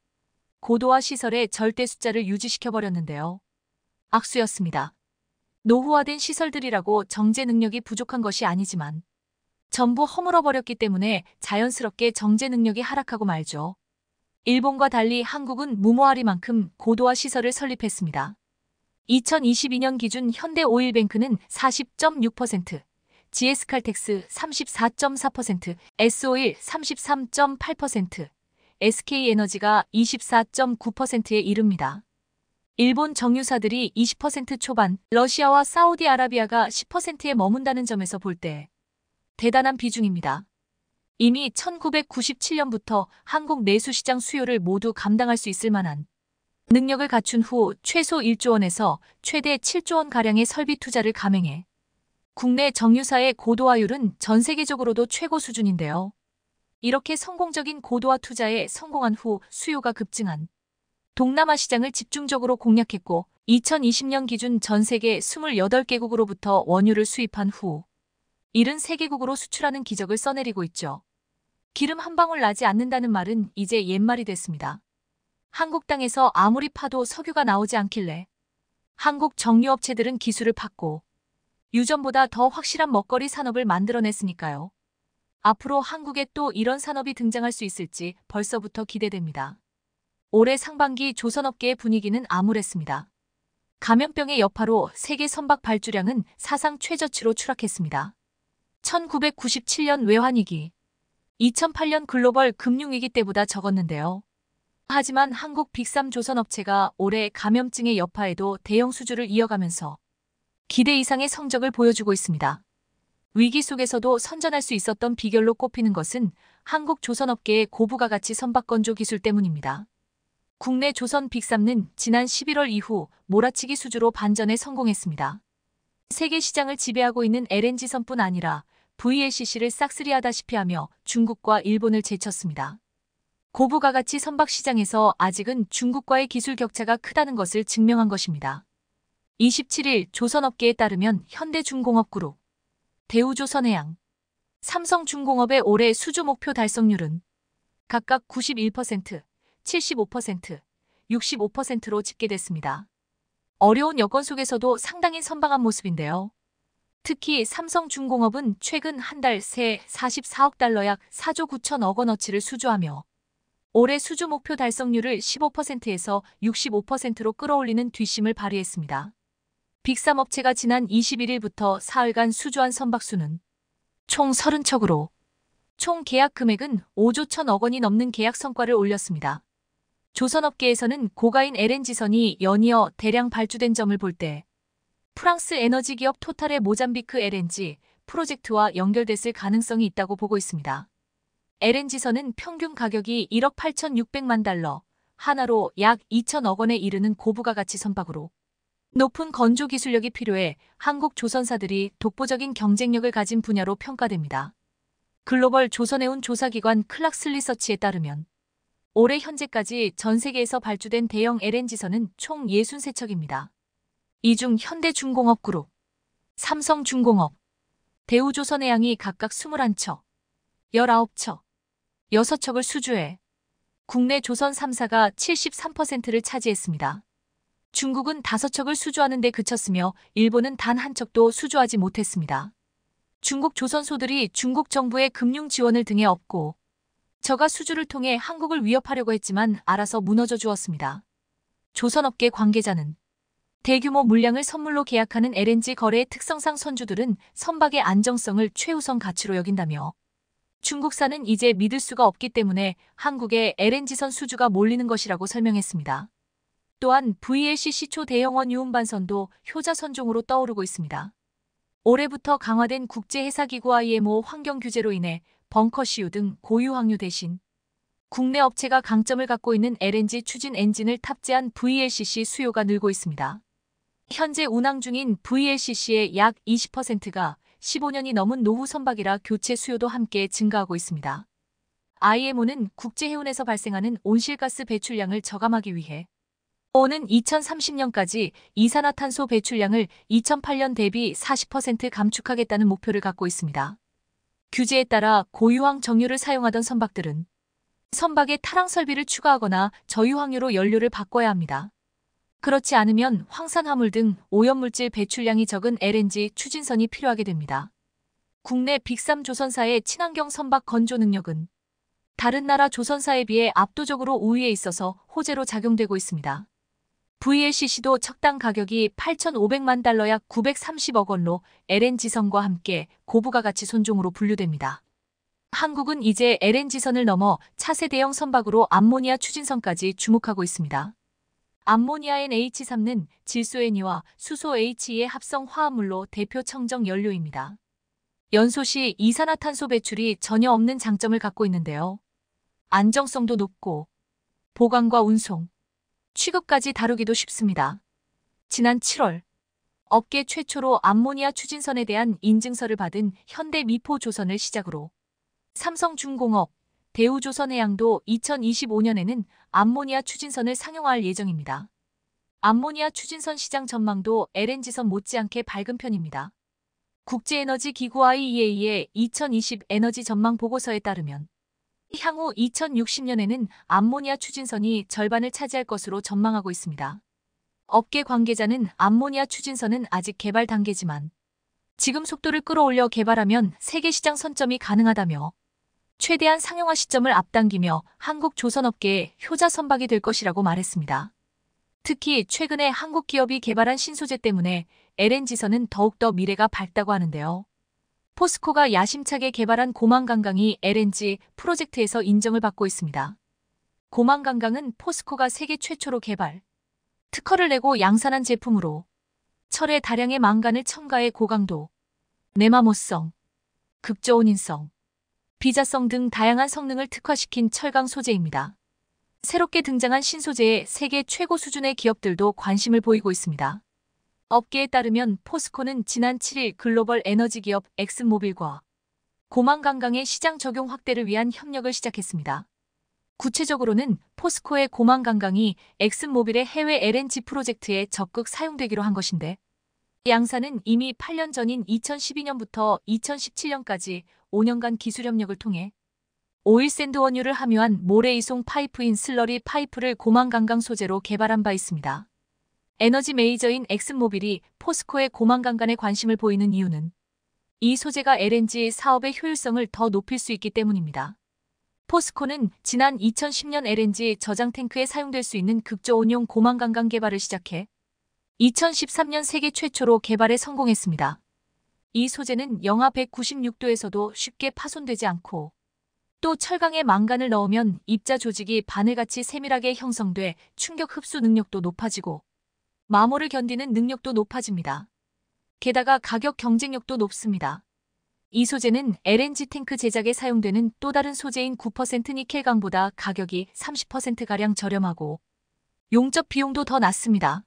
고도화 시설의 절대 숫자를 유지시켜버렸는데요. 악수였습니다. 노후화된 시설들이라고 정제 능력이 부족한 것이 아니지만 전부 허물어버렸기 때문에 자연스럽게 정제 능력이 하락하고 말죠. 일본과 달리 한국은 무모하리만큼 고도화 시설을 설립했습니다. 2022년 기준 현대오일뱅크는 40.6%, GS칼텍스 34.4%, SO일 33.8%, SK에너지가 24.9%에 이릅니다. 일본 정유사들이 20% 초반, 러시아와 사우디아라비아가 10%에 머문다는 점에서 볼 때 대단한 비중입니다. 이미 1997년부터 한국 내수시장 수요를 모두 감당할 수 있을 만한 능력을 갖춘 후 최소 1조 원에서 최대 7조 원가량의 설비 투자를 감행해 국내 정유사의 고도화율은 전 세계적으로도 최고 수준인데요. 이렇게 성공적인 고도화 투자에 성공한 후 수요가 급증한 동남아 시장을 집중적으로 공략했고 2020년 기준 전 세계 28개국으로부터 원유를 수입한 후 73개국으로 수출하는 기적을 써내리고 있죠. 기름 한 방울 나지 않는다는 말은 이제 옛말이 됐습니다. 한국땅에서 아무리 파도 석유가 나오지 않길래 한국 정유업체들은 기술을 팠고 유전보다 더 확실한 먹거리 산업을 만들어냈으니까요. 앞으로 한국에 또 이런 산업이 등장할 수 있을지 벌써부터 기대됩니다. 올해 상반기 조선업계의 분위기는 암울했습니다. 감염병의 여파로 세계 선박 발주량은 사상 최저치로 추락했습니다. 1997년 외환위기, 2008년 글로벌 금융위기 때보다 적었는데요. 하지만 한국 빅3 조선업체가 올해 감염증의 여파에도 대형 수주를 이어가면서 기대 이상의 성적을 보여주고 있습니다. 위기 속에서도 선전할 수 있었던 비결로 꼽히는 것은 한국 조선업계의 고부가가치 선박건조 기술 때문입니다. 국내 조선 빅3는 지난 11월 이후 몰아치기 수주로 반전에 성공했습니다. 세계 시장을 지배하고 있는 LNG선뿐 아니라 VLCC를 싹쓸이하다시피 하며 중국과 일본을 제쳤습니다. 고부가 가치 선박시장에서 아직은 중국과의 기술 격차가 크다는 것을 증명한 것입니다. 27일 조선업계에 따르면 현대중공업그룹, 대우조선해양, 삼성중공업의 올해 수주 목표 달성률은 각각 91%, 75%, 65%로 집계됐습니다. 어려운 여건 속에서도 상당히 선방한 모습인데요. 특히 삼성중공업은 최근 한 달 새 44억 달러 약 4조 9천억 원어치를 수주하며 올해 수주 목표 달성률을 15%에서 65%로 끌어올리는 뒷심을 발휘했습니다. 빅삼 업체가 지난 21일부터 사흘간 수주한 선박수는 총 30척으로 총 계약 금액은 5조 1천억 원이 넘는 계약 성과를 올렸습니다. 조선업계에서는 고가인 LNG선이 연이어 대량 발주된 점을 볼 때 프랑스 에너지 기업 토탈의 모잠비크 LNG 프로젝트와 연결됐을 가능성이 있다고 보고 있습니다. LNG선은 평균 가격이 1억 8,600만 달러, 하나로 약 2천억 원에 이르는 고부가 가치 선박으로 높은 건조 기술력이 필요해 한국 조선사들이 독보적인 경쟁력을 가진 분야로 평가됩니다. 글로벌 조선해운 조사기관 클락스 리서치에 따르면 올해 현재까지 전 세계에서 발주된 대형 LNG선은 총 63척입니다. 이 중 현대중공업그룹, 삼성중공업, 대우조선해양이 각각 21척, 19척, 6 척을 수주해 국내 조선 3사가 73%를 차지했습니다. 중국은 5 척을 수주하는 데 그쳤으며 일본은 단 한 척도 수주하지 못했습니다. 중국 조선소들이 중국 정부의 금융 지원을 등에 업고 저가 수주를 통해 한국을 위협하려고 했지만 알아서 무너져 주었습니다. 조선업계 관계자는 대규모 물량을 선물로 계약하는 LNG 거래의 특성상 선주들은 선박의 안정성을 최우선 가치로 여긴다며 중국산은 이제 믿을 수가 없기 때문에 한국의 LNG선 수주가 몰리는 것이라고 설명했습니다. 또한 VLCC 초 대형원 유음반선도 효자 선종으로 떠오르고 있습니다. 올해부터 강화된 국제회사기구 IMO 환경 규제로 인해 벙커CU 등 고유 항유 대신 국내 업체가 강점을 갖고 있는 LNG 추진 엔진을 탑재한 VLCC 수요가 늘고 있습니다. 현재 운항 중인 VLCC의 약 20%가 15년이 넘은 노후 선박이라 교체 수요도 함께 증가하고 있습니다. IMO는 국제해운에서 발생하는 온실가스 배출량을 저감하기 위해 오는 2030년까지 이산화탄소 배출량을 2008년 대비 40% 감축하겠다는 목표를 갖고 있습니다. 규제에 따라 고유황 정유를 사용하던 선박들은 선박의 타랑 설비를 추가하거나 저유황유로 연료를 바꿔야 합니다. 그렇지 않으면 황산화물 등 오염물질 배출량이 적은 LNG 추진선이 필요하게 됩니다. 국내 빅3 조선사의 친환경 선박 건조 능력은 다른 나라 조선사에 비해 압도적으로 우위에 있어서 호재로 작용되고 있습니다. VLCC도 적당 가격이 8,500만 달러 약 930억 원로 LNG선과 함께 고부가 가치 손종으로 분류됩니다. 한국은 이제 LNG선을 넘어 차세대형 선박으로 암모니아 추진선까지 주목하고 있습니다. 암모니아인 H3는 질소N이와 수소 H2의 합성 화합물로 대표 청정 연료입니다. 연소 시 이산화탄소 배출이 전혀 없는 장점을 갖고 있는데요. 안정성도 높고 보관과 운송, 취급까지 다루기도 쉽습니다. 지난 7월 업계 최초로 암모니아 추진선에 대한 인증서를 받은 현대 미포조선을 시작으로 삼성중공업, 대우조선해양도 2025년에는 암모니아 추진선을 상용화할 예정입니다. 암모니아 추진선 시장 전망도 LNG선 못지않게 밝은 편입니다. 국제에너지기구 IEA의 2020 에너지 전망 보고서에 따르면 향후 2060년에는 암모니아 추진선이 절반을 차지할 것으로 전망하고 있습니다. 업계 관계자는 암모니아 추진선은 아직 개발 단계지만 지금 속도를 끌어올려 개발하면 세계 시장 선점이 가능하다며 최대한 상용화 시점을 앞당기며 한국 조선업계의 효자 선박이 될 것이라고 말했습니다. 특히 최근에 한국 기업이 개발한 신소재 때문에 LNG선은 더욱더 미래가 밝다고 하는데요. 포스코가 야심차게 개발한 고만강강이 LNG 프로젝트에서 인정을 받고 있습니다. 고만강강은 포스코가 세계 최초로 개발, 특허를 내고 양산한 제품으로 철의 다량의 망간을 첨가해 고강도, 내마모성, 극저온인성, 비자성 등 다양한 성능을 특화시킨 철강 소재입니다. 새롭게 등장한 신소재에 세계 최고 수준의 기업들도 관심을 보이고 있습니다. 업계에 따르면 포스코는 지난 7일 글로벌 에너지 기업 엑슨모빌과 고만강강의 시장 적용 확대를 위한 협력을 시작했습니다. 구체적으로는 포스코의 고만강강이 엑슨모빌의 해외 LNG 프로젝트에 적극 사용되기로 한 것인데 양사는 이미 8년 전인 2012년부터 2017년까지 5년간 기술협력을 통해 오일샌드 원유를 함유한 모레이송 파이프인 슬러리 파이프를 고만강강 소재로 개발한 바 있습니다. 에너지 메이저인 엑슨모빌이 포스코의 고만강간에 관심을 보이는 이유는 이 소재가 LNG 사업의 효율성을 더 높일 수 있기 때문입니다. 포스코는 지난 2010년 LNG 저장 탱크에 사용될 수 있는 극저온용 고만강강 개발을 시작해 2013년 세계 최초로 개발에 성공했습니다. 이 소재는 영하 196도에서도 쉽게 파손되지 않고 또 철강에 망간을 넣으면 입자 조직이 바늘같이 세밀하게 형성돼 충격 흡수 능력도 높아지고 마모를 견디는 능력도 높아집니다. 게다가 가격 경쟁력도 높습니다. 이 소재는 LNG 탱크 제작에 사용되는 또 다른 소재인 9% 니켈강보다 가격이 30%가량 저렴하고 용접 비용도 더 낮습니다.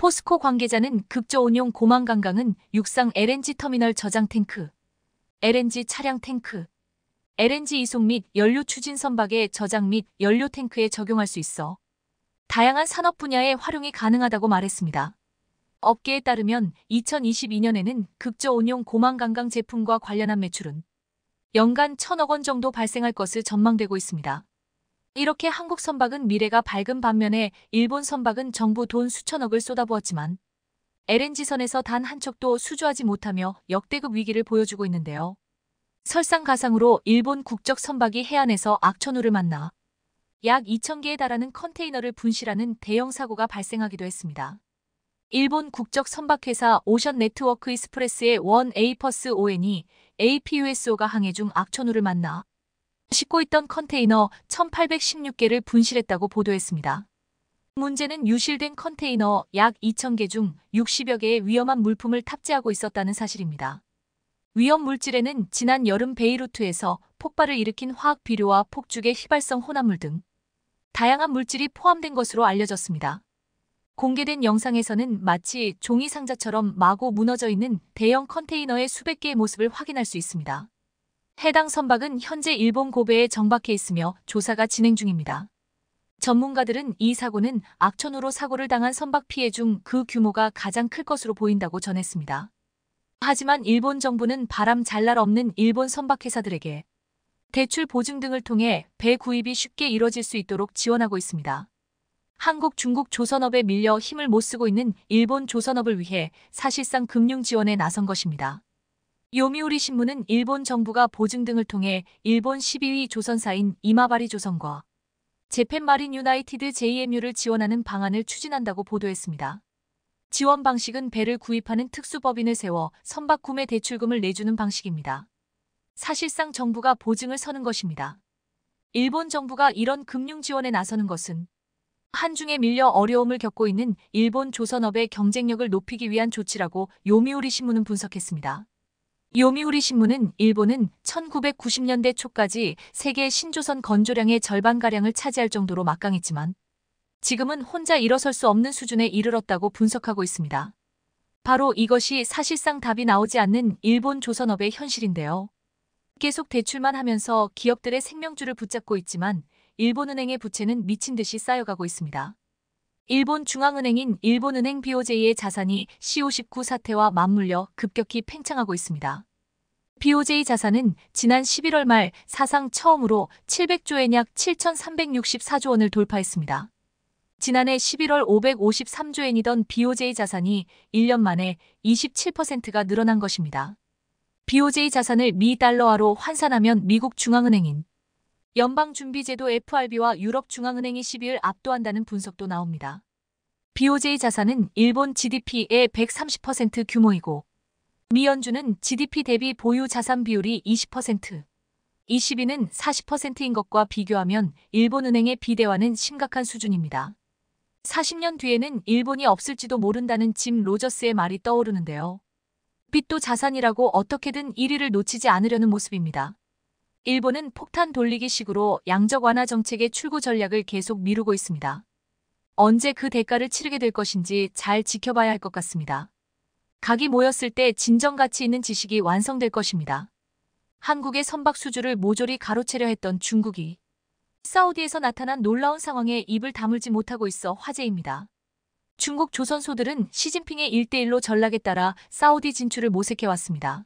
포스코 관계자는 극저온용 고만강강은 육상 LNG 터미널 저장 탱크, LNG 차량 탱크, LNG 이송 및 연료 추진 선박의 저장 및 연료 탱크에 적용할 수 있어 다양한 산업 분야에 활용이 가능하다고 말했습니다. 업계에 따르면 2022년에는 극저온용 고만강강 제품과 관련한 매출은 연간 1 천억 원 정도 발생할 것을 전망되고 있습니다. 이렇게 한국 선박은 미래가 밝은 반면에 일본 선박은 정부 돈 수천억을 쏟아부었지만 LNG선에서 단 한 척도 수주하지 못하며 역대급 위기를 보여주고 있는데요. 설상가상으로 일본 국적 선박이 해안에서 악천후를 만나 약 2,000개에 달하는 컨테이너를 분실하는 대형 사고가 발생하기도 했습니다. 일본 국적 선박회사 오션 네트워크 이스프레스의 원 에이퍼스 ON이 APUSO가 항해 중 악천후를 만나 싣고 있던 컨테이너 1816개를 분실했다고 보도했습니다. 문제는 유실된 컨테이너 약 2000개 중 60여 개의 위험한 물품을 탑재하고 있었다는 사실입니다. 위험 물질에는 지난 여름 베이루트에서 폭발을 일으킨 화학 비료와 폭죽의 휘발성 혼합물 등 다양한 물질이 포함된 것으로 알려졌습니다. 공개된 영상에서는 마치 종이 상자처럼 마구 무너져 있는 대형 컨테이너의 수백 개의 모습을 확인할 수 있습니다. 해당 선박은 현재 일본 고베에 정박해 있으며 조사가 진행 중입니다. 전문가들은 이 사고는 악천후로 사고를 당한 선박 피해 중 그 규모가 가장 클 것으로 보인다고 전했습니다. 하지만 일본 정부는 바람 잘 날 없는 일본 선박회사들에게 대출 보증 등을 통해 배 구입이 쉽게 이뤄질 수 있도록 지원하고 있습니다. 한국, 중국 조선업에 밀려 힘을 못 쓰고 있는 일본 조선업을 위해 사실상 금융 지원에 나선 것입니다. 요미우리 신문은 일본 정부가 보증 등을 통해 일본 12위 조선사인 이마바리 조선과 재팬 마린 유나이티드 JMU를 지원하는 방안을 추진한다고 보도했습니다. 지원 방식은 배를 구입하는 특수법인을 세워 선박 구매 대출금을 내주는 방식입니다. 사실상 정부가 보증을 서는 것입니다. 일본 정부가 이런 금융 지원에 나서는 것은 한중에 밀려 어려움을 겪고 있는 일본 조선업의 경쟁력을 높이기 위한 조치라고 요미우리 신문은 분석했습니다. 요미우리 신문은 일본은 1990년대 초까지 세계 신조선 건조량의 절반가량을 차지할 정도로 막강했지만 지금은 혼자 일어설 수 없는 수준에 이르렀다고 분석하고 있습니다. 바로 이것이 사실상 답이 나오지 않는 일본 조선업의 현실인데요. 계속 대출만 하면서 기업들의 생명줄을 붙잡고 있지만 일본은행의 부채는 미친 듯이 쌓여가고 있습니다. 일본 중앙은행인 일본은행 BOJ의 자산이 c o 1 9 사태와 맞물려 급격히 팽창하고 있습니다. BOJ 자산은 지난 11월 말 사상 처음으로 700조엔 약 7,364조 원을 돌파했습니다. 지난해 11월 553조엔이던 BOJ 자산이 1년 만에 27%가 늘어난 것입니다. BOJ 자산을 미 달러화로 환산하면 미국 중앙은행인 연방준비제도 FRB와 유럽중앙은행이 12일 압도한다는 분석도 나옵니다. BOJ 자산은 일본 GDP의 130% 규모이고 미 연준은 GDP 대비 보유 자산 비율이 20%, 20위는 40%인 것과 비교하면 일본은행의 비대화는 심각한 수준입니다. 40년 뒤에는 일본이 없을지도 모른다는 짐 로저스의 말이 떠오르는데요. 빚도 자산이라고 어떻게든 1위를 놓치지 않으려는 모습입니다. 일본은 폭탄 돌리기식으로 양적 완화 정책의 출구 전략을 계속 미루고 있습니다. 언제 그 대가를 치르게 될 것인지 잘 지켜봐야 할 것 같습니다. 각이 모였을 때 진정 가치 있는 지식이 완성될 것입니다. 한국의 선박 수주를 모조리 가로채려 했던 중국이 사우디에서 나타난 놀라운 상황에 입을 다물지 못하고 있어 화제입니다. 중국 조선소들은 시진핑의 일대일로 전략에 따라 사우디 진출을 모색해왔습니다.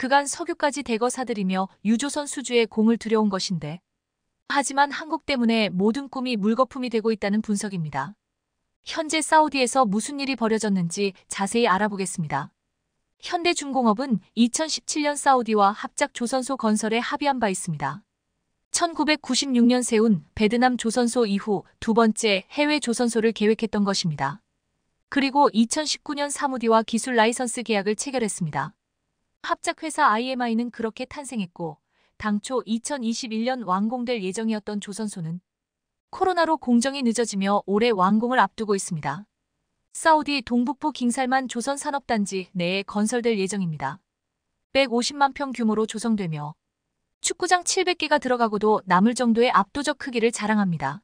그간 석유까지 대거 사들이며 유조선 수주에 공을 들여온 것인데 하지만 한국 때문에 모든 꿈이 물거품이 되고 있다는 분석입니다. 현재 사우디에서 무슨 일이 벌어졌는지 자세히 알아보겠습니다. 현대중공업은 2017년 사우디와 합작 조선소 건설에 합의한 바 있습니다. 1996년 세운 베드남 조선소 이후 두 번째 해외 조선소를 계획했던 것입니다. 그리고 2019년 사무디와 기술 라이선스 계약을 체결했습니다. 합작회사 IMI는 그렇게 탄생했고 당초 2021년 완공될 예정이었던 조선소는 코로나로 공정이 늦어지며 올해 완공을 앞두고 있습니다. 사우디 동북부 킹살만 조선산업단지 내에 건설될 예정입니다. 150만 평 규모로 조성되며 축구장 700개가 들어가고도 남을 정도의 압도적 크기를 자랑합니다.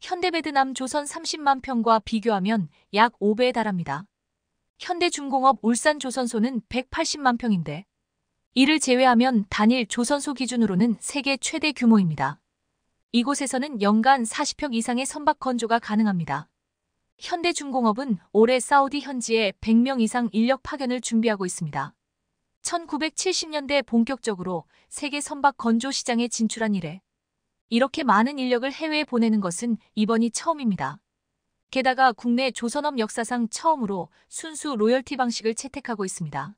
현대베드남 조선 30만 평과 비교하면 약 5배에 달합니다. 현대중공업 울산조선소는 180만 평인데 이를 제외하면 단일 조선소 기준으로는 세계 최대 규모입니다. 이곳에서는 연간 40평 이상의 선박 건조가 가능합니다. 현대중공업은 올해 사우디 현지에 100명 이상 인력 파견을 준비하고 있습니다. 1970년대 본격적으로 세계 선박 건조 시장에 진출한 이래 이렇게 많은 인력을 해외에 보내는 것은 이번이 처음입니다. 게다가 국내 조선업 역사상 처음으로 순수 로열티 방식을 채택하고 있습니다.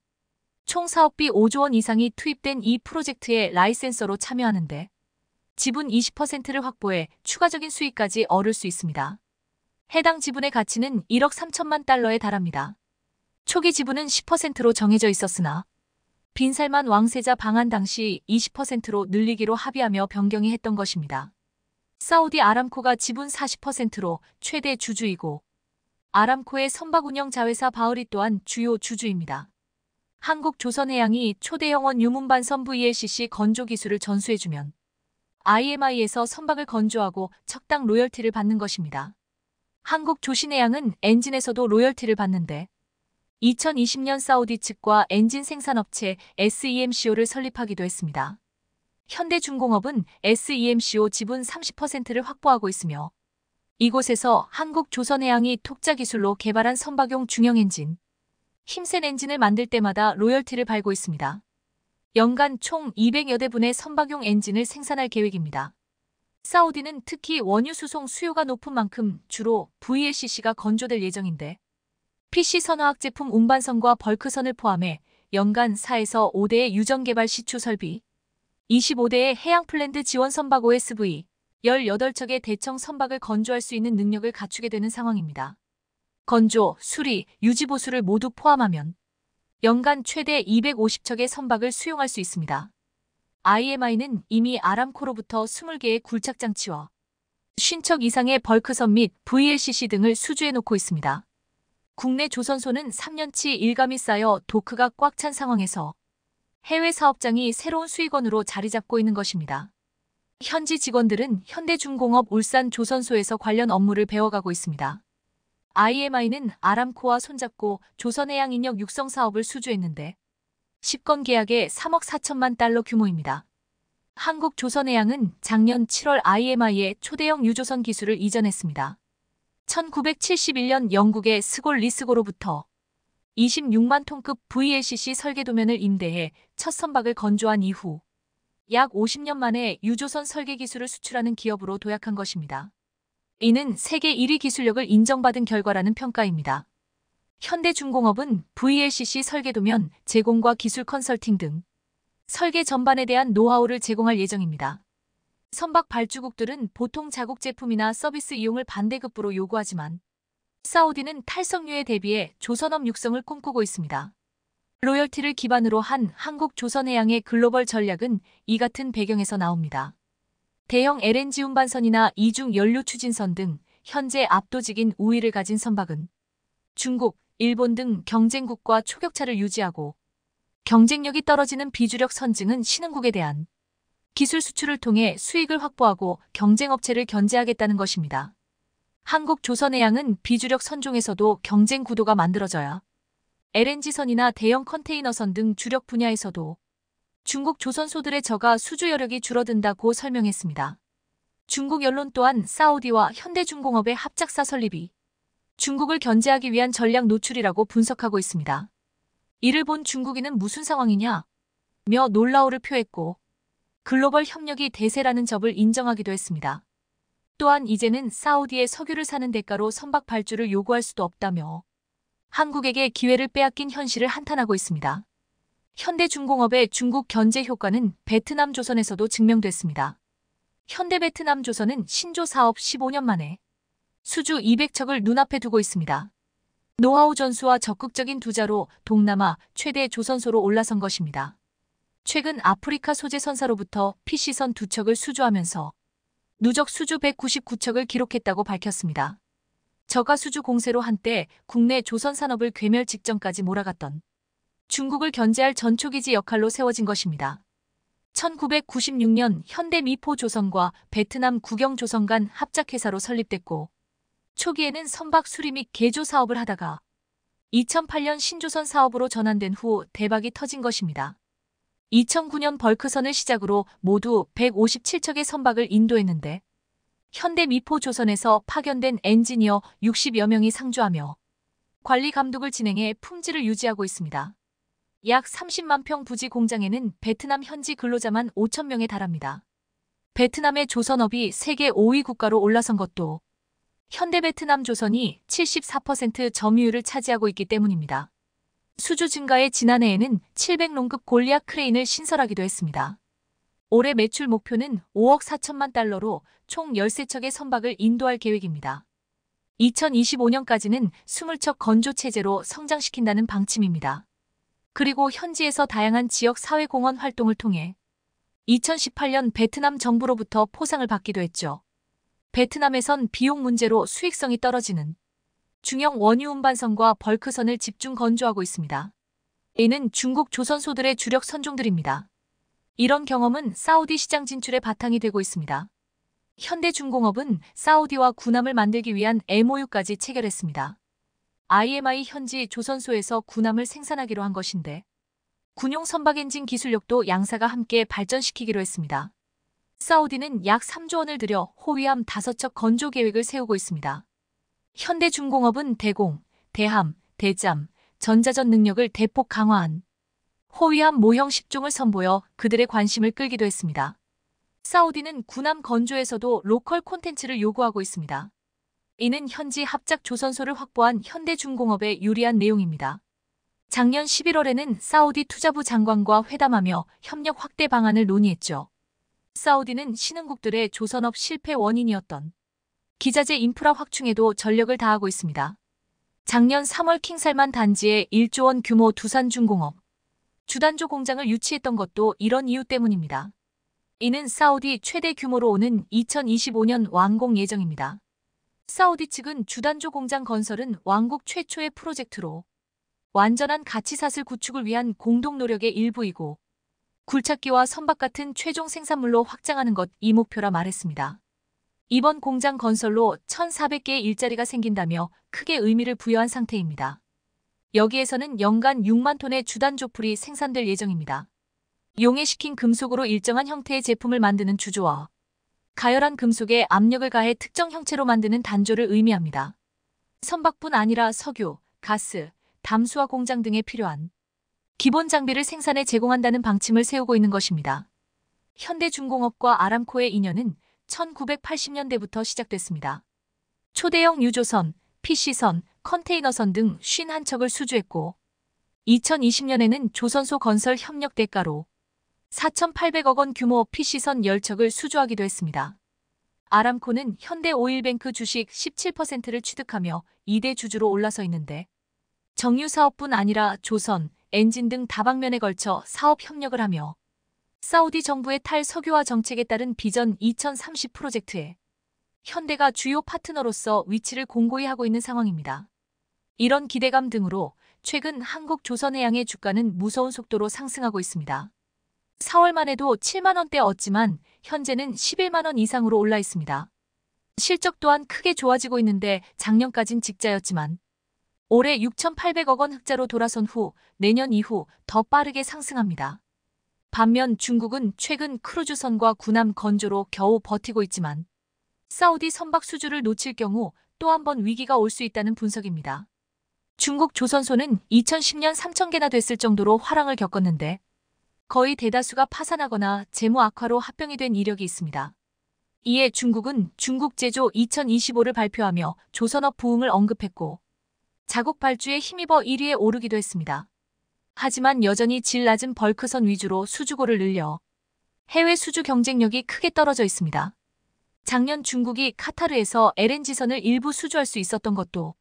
총 사업비 5조 원 이상이 투입된 이 프로젝트에 라이센서로 참여하는데 지분 20%를 확보해 추가적인 수익까지 얻을 수 있습니다. 해당 지분의 가치는 1억 3천만 달러에 달합니다. 초기 지분은 10%로 정해져 있었으나 빈살만 왕세자 방한 당시 20%로 늘리기로 합의하며 변경이 했던 것입니다. 사우디 아람코가 지분 40%로 최대 주주이고 아람코의 선박 운영 자회사 바흐리 또한 주요 주주입니다. 한국조선해양이 초대형원 유문반선 VLCC 건조 기술을 전수해주면 IMI에서 선박을 건조하고 적당 로열티를 받는 것입니다. 한국조신해양은 엔진에서도 로열티를 받는데 2020년 사우디 측과 엔진 생산업체 SEMCO를 설립하기도 했습니다. 현대중공업은 SEMCO 지분 30%를 확보하고 있으며 이곳에서 한국조선해양이 톡자 기술로 개발한 선박용 중형 엔진, 힘센 엔진을 만들 때마다 로열티를 발고 있습니다. 연간 총 200여 대분의 선박용 엔진을 생산할 계획입니다. 사우디는 특히 원유 수송 수요가 높은 만큼 주로 VLCC가 건조될 예정인데 PC 선화학 제품 운반선과 벌크선을 포함해 연간 4에서 5대의 유전 개발 시추 설비, 25대의 해양플랜드 지원 선박 OSV 18척의 대청 선박을 건조할 수 있는 능력을 갖추게 되는 상황입니다. 건조, 수리, 유지보수를 모두 포함하면 연간 최대 250척의 선박을 수용할 수 있습니다. IMI는 이미 아람코로부터 20개의 굴착장치와 50척 이상의 벌크선 및 VLCC 등을 수주해놓고 있습니다. 국내 조선소는 3년치 일감이 쌓여 도크가 꽉 찬 상황에서 해외 사업장이 새로운 수익원으로 자리 잡고 있는 것입니다. 현지 직원들은 현대중공업 울산 조선소에서 관련 업무를 배워가고 있습니다. IMI는 아람코와 손잡고 조선해양인력 육성 사업을 수주했는데 10건 계약에 3억 4천만 달러 규모입니다. 한국 조선해양은 작년 7월 IMI에 초대형 유조선 기술을 이전했습니다. 1971년 영국의 스골 리스고로부터 26만 톤급 VLCC 설계도면을 임대해 첫 선박을 건조한 이후 약 50년 만에 유조선 설계 기술을 수출하는 기업으로 도약한 것입니다. 이는 세계 1위 기술력을 인정받은 결과라는 평가입니다. 현대중공업은 VLCC 설계도면 제공과 기술 컨설팅 등 설계 전반에 대한 노하우를 제공할 예정입니다. 선박 발주국들은 보통 자국 제품이나 서비스 이용을 반대급부로 요구하지만 사우디는 탈석류에 대비해 조선업 육성을 꿈꾸고 있습니다. 로열티를 기반으로 한 한국 조선해양의 글로벌 전략은 이 같은 배경에서 나옵니다. 대형 LNG 운반선이나 이중 연료 추진선 등 현재 압도적인 우위를 가진 선박은 중국, 일본 등 경쟁국과 초격차를 유지하고 경쟁력이 떨어지는 비주력 선증은 신흥국에 대한 기술 수출을 통해 수익을 확보하고 경쟁업체를 견제하겠다는 것입니다. 한국 조선의 양은 비주력 선종에서도 경쟁 구도가 만들어져야 LNG선이나 대형 컨테이너선 등 주력 분야에서도 중국 조선소들의 저가 수주 여력이 줄어든다고 설명했습니다. 중국 연론 또한 사우디와 현대중공업의 합작사 설립이 중국을 견제하기 위한 전략 노출이라고 분석하고 있습니다. 이를 본 중국인은 무슨 상황이냐? 며놀라우를 표했고 글로벌 협력이 대세라는 점을 인정하기도 했습니다. 또한 이제는 사우디에 석유를 사는 대가로 선박 발주를 요구할 수도 없다며 한국에게 기회를 빼앗긴 현실을 한탄하고 있습니다. 현대중공업의 중국 견제 효과는 베트남 조선에서도 증명됐습니다. 현대베트남 조선은 신조 사업 15년 만에 수주 200척을 눈앞에 두고 있습니다. 노하우 전수와 적극적인 투자로 동남아 최대 조선소로 올라선 것입니다. 최근 아프리카 소재 선사로부터 PC선 두 척을 수주하면서 누적 수주 199척을 기록했다고 밝혔습니다. 저가 수주 공세로 한때 국내 조선 산업을 괴멸 직전까지 몰아갔던 중국을 견제할 전초기지 역할로 세워진 것입니다. 1996년 현대 미포 조선과 베트남 국영 조선 간 합작회사로 설립됐고 초기에는 선박 수리 및 개조 사업을 하다가 2008년 신조선 사업으로 전환된 후 대박이 터진 것입니다. 2009년 벌크선을 시작으로 모두 157척의 선박을 인도했는데 현대 미포 조선에서 파견된 엔지니어 60여 명이 상주하며 관리 감독을 진행해 품질을 유지하고 있습니다. 약 30만 평 부지 공장에는 베트남 현지 근로자만 5천 명에 달합니다. 베트남의 조선업이 세계 5위 국가로 올라선 것도 현대 베트남 조선이 74% 점유율을 차지하고 있기 때문입니다. 수주 증가에 지난해에는 700롱급 골리앗 크레인을 신설하기도 했습니다. 올해 매출 목표는 5억 4천만 달러로 총 13척의 선박을 인도할 계획입니다. 2025년까지는 20척 건조체제로 성장시킨다는 방침입니다. 그리고 현지에서 다양한 지역 사회공헌 활동을 통해 2018년 베트남 정부로부터 포상을 받기도 했죠. 베트남에선 비용 문제로 수익성이 떨어지는 중형 원유 운반선과 벌크선을 집중 건조하고 있습니다. A는 중국 조선소들의 주력 선종들입니다. 이런 경험은 사우디 시장 진출의 바탕이 되고 있습니다. 현대중공업은 사우디와 군함을 만들기 위한 MOU까지 체결했습니다. IMI 현지 조선소에서 군함을 생산하기로 한 것인데 군용 선박 엔진 기술력도 양사가 함께 발전시키기로 했습니다. 사우디는 약 3조 원을 들여 호위함 5척 건조 계획을 세우고 있습니다. 현대중공업은 대공, 대함, 대잠, 전자전 능력을 대폭 강화한 호위함 모형 10종을 선보여 그들의 관심을 끌기도 했습니다. 사우디는 군함 건조에서도 로컬 콘텐츠를 요구하고 있습니다. 이는 현지 합작 조선소를 확보한 현대중공업에 유리한 내용입니다. 작년 11월에는 사우디 투자부 장관과 회담하며 협력 확대 방안을 논의했죠. 사우디는 신흥국들의 조선업 실패 원인이었던 기자재 인프라 확충에도 전력을 다하고 있습니다. 작년 3월 킹살만 단지에 1조 원 규모 두산중공업 주단조 공장을 유치했던 것도 이런 이유 때문입니다. 이는 사우디 최대 규모로 오는 2025년 완공 예정입니다. 사우디 측은 주단조 공장 건설은 왕국 최초의 프로젝트로 완전한 가치사슬 구축을 위한 공동 노력의 일부이고 굴착기와 선박 같은 최종 생산물로 확장하는 것 이 목표라 말했습니다. 이번 공장 건설로 1,400개의 일자리가 생긴다며 크게 의미를 부여한 상태입니다. 여기에서는 연간 6만 톤의 주단조풀이 생산될 예정입니다. 용해시킨 금속으로 일정한 형태의 제품을 만드는 주조와 가열한 금속에 압력을 가해 특정 형체로 만드는 단조를 의미합니다. 선박뿐 아니라 석유, 가스, 담수화 공장 등에 필요한 기본 장비를 생산에 제공한다는 방침을 세우고 있는 것입니다. 현대중공업과 아람코의 인연은 1980년대부터 시작됐습니다. 초대형 유조선, PC선, 컨테이너선 등 51척을 수주했고 2020년에는 조선소 건설 협력 대가로 4,800억 원 규모 PC선 10척을 수주하기도 했습니다. 아람코는 현대 오일뱅크 주식 17%를 취득하며 2대 주주로 올라서 있는데 정유 사업뿐 아니라 조선, 엔진 등 다방면에 걸쳐 사업 협력을 하며 사우디 정부의 탈석유화 정책에 따른 비전 2030 프로젝트에 현대가 주요 파트너로서 위치를 공고히 하고 있는 상황입니다. 이런 기대감 등으로 최근 한국 조선해양의 주가는 무서운 속도로 상승하고 있습니다. 4월만 해도 7만원대였지만 현재는 11만원 이상으로 올라 있습니다. 실적 또한 크게 좋아지고 있는데 작년까진 직자였지만 올해 6,800억 원 흑자로 돌아선 후 내년 이후 더 빠르게 상승합니다. 반면 중국은 최근 크루즈선과 군함 건조로 겨우 버티고 있지만 사우디 선박 수주를 놓칠 경우 또 한 번 위기가 올 수 있다는 분석입니다. 중국 조선소는 2010년 3천개나 됐을 정도로 화랑을 겪었는데 거의 대다수가 파산하거나 재무 악화로 합병이 된 이력이 있습니다. 이에 중국은 중국 제조 2025를 발표하며 조선업 부흥을 언급했고 자국 발주에 힘입어 1위에 오르기도 했습니다. 하지만 여전히 질 낮은 벌크선 위주로 수주고를 늘려 해외 수주 경쟁력이 크게 떨어져 있습니다. 작년 중국이 카타르에서 LNG선을 일부 수주할 수 있었던 것도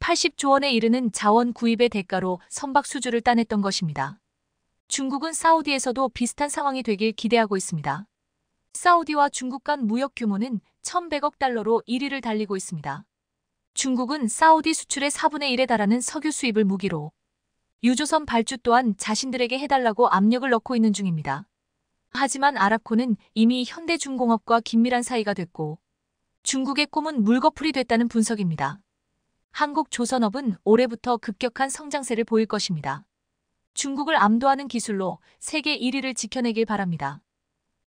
80조 원에 이르는 자원 구입의 대가로 선박 수주를 따냈던 것입니다. 중국은 사우디에서도 비슷한 상황이 되길 기대하고 있습니다. 사우디와 중국 간 무역 규모는 1,100억 달러로 1위를 달리고 있습니다. 중국은 사우디 수출의 4분의 1에 달하는 석유 수입을 무기로 유조선 발주 또한 자신들에게 해달라고 압력을 넣고 있는 중입니다. 하지만 아랍코는 이미 현대중공업과 긴밀한 사이가 됐고 중국의 꿈은 물거풀이 됐다는 분석입니다. 한국 조선업은 올해부터 급격한 성장세를 보일 것입니다. 중국을 암도하는 기술로 세계 1위를 지켜내길 바랍니다.